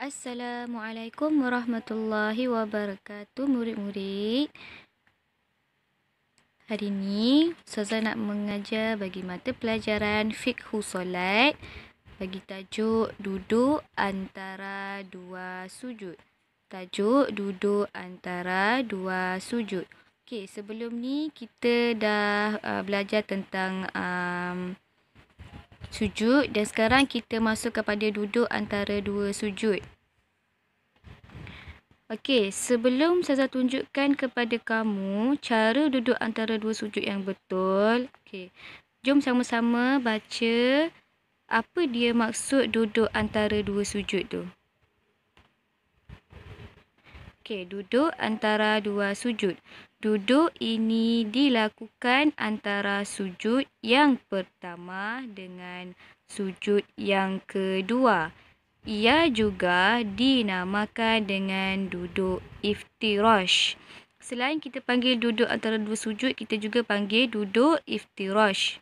Assalamualaikum warahmatullahi wabarakatuh murid-murid. Hari ini saya nak mengajar bagi mata pelajaran fikhu solat bagi tajuk duduk antara dua sujud. Tajuk duduk antara dua sujud. Okey, sebelum ni kita dah uh, belajar tentang um, sujud dan sekarang kita masuk kepada duduk antara dua sujud. Okey, sebelum saya tunjukkan kepada kamu cara duduk antara dua sujud yang betul. Okey. Jom sama-sama baca apa dia maksud duduk antara dua sujud tu. Okey, duduk antara dua sujud. Duduk ini dilakukan antara sujud yang pertama dengan sujud yang kedua. Ia juga dinamakan dengan duduk iftirash. Selain kita panggil duduk antara dua sujud, kita juga panggil duduk iftirash.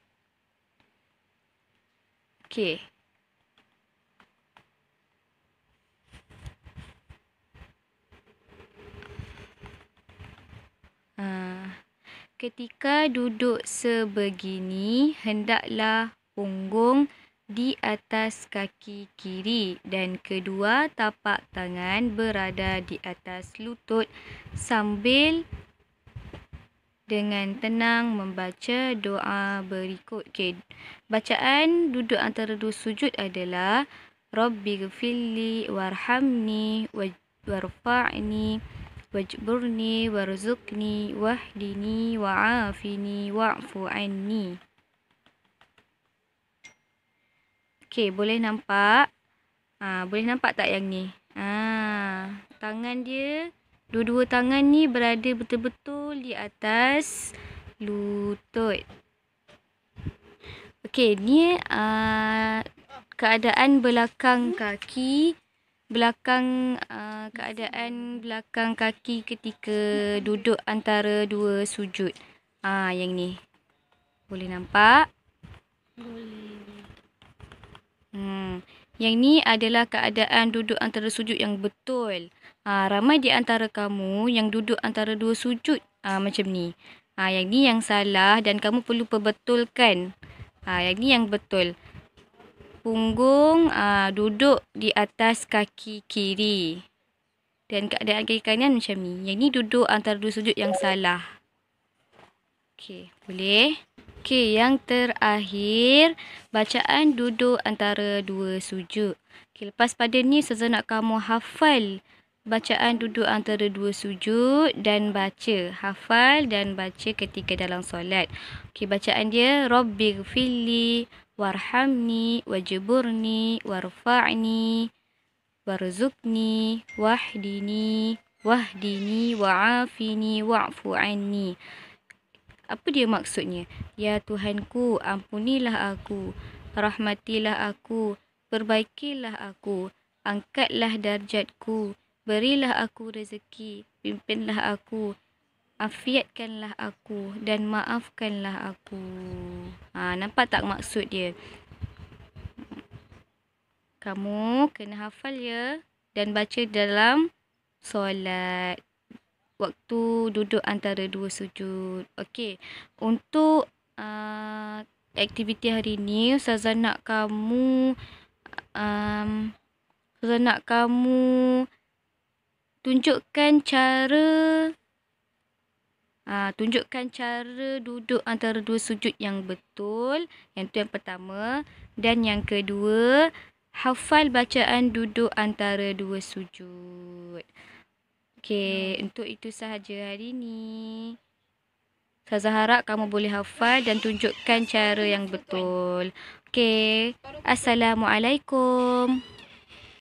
Okey. Ha. Ketika duduk sebegini, hendaklah punggung di atas kaki kiri dan kedua tapak tangan berada di atas lutut sambil dengan tenang membaca doa berikut. Okay. Bacaan duduk antara dua sujud adalah Rabbi gfilli warhamni warfa'ni wajburni warzuqni wahdini wa'afini wa'fu anni. boleh nampak? Ha, boleh nampak tak yang ni? Ha, tangan dia, dua-dua tangan ni berada betul-betul di atas lutut. Okey, ni uh, keadaan belakang kaki, belakang uh, Uh, keadaan belakang kaki ketika duduk antara dua sujud. Ah ha, yang ni. Boleh nampak? Boleh. Hmm, yang ni adalah keadaan duduk antara sujud yang betul. ha, ramai di antara kamu yang duduk antara dua sujud ha, macam ni. Ah ha, yang ni yang salah dan kamu perlu perbetulkan. Ah ha, yang ni yang betul. Punggung aa, ah, duduk di atas kaki kiri. Dan keadaan kaki kanan macam ni. Yang ni duduk antara dua sujud yang salah. Okey, boleh? Okey, yang terakhir. Bacaan duduk antara dua sujud. Okey, lepas pada ni, saya nak kamu hafal bacaan duduk antara dua sujud dan baca. Hafal dan baca ketika dalam solat. Okey, bacaan dia. Rabbir fili warhamni wajiburni warfa'ni warzuqni wahdini wahdini wa'afini wa'fu anni apa dia maksudnya ya tuhanku ampunilah aku rahmatilah aku perbaikilah aku angkatlah darjatku berilah aku rezeki pimpinlah aku afiatkanlah aku dan maafkanlah aku ha nampak tak maksud dia kamu kena hafal ya dan baca dalam solat waktu duduk antara dua sujud. Okey, untuk uh, aktiviti hari ini saya nak kamu um, ah, ustazah nak kamu tunjukkan cara Ha, tunjukkan cara duduk antara dua sujud yang betul. Yang tu yang pertama. Dan yang kedua, hafal bacaan duduk antara dua sujud. Okey, hmm. untuk itu sahaja hari ini. Saya harap kamu boleh hafal dan tunjukkan cara yang betul. Okey, assalamualaikum.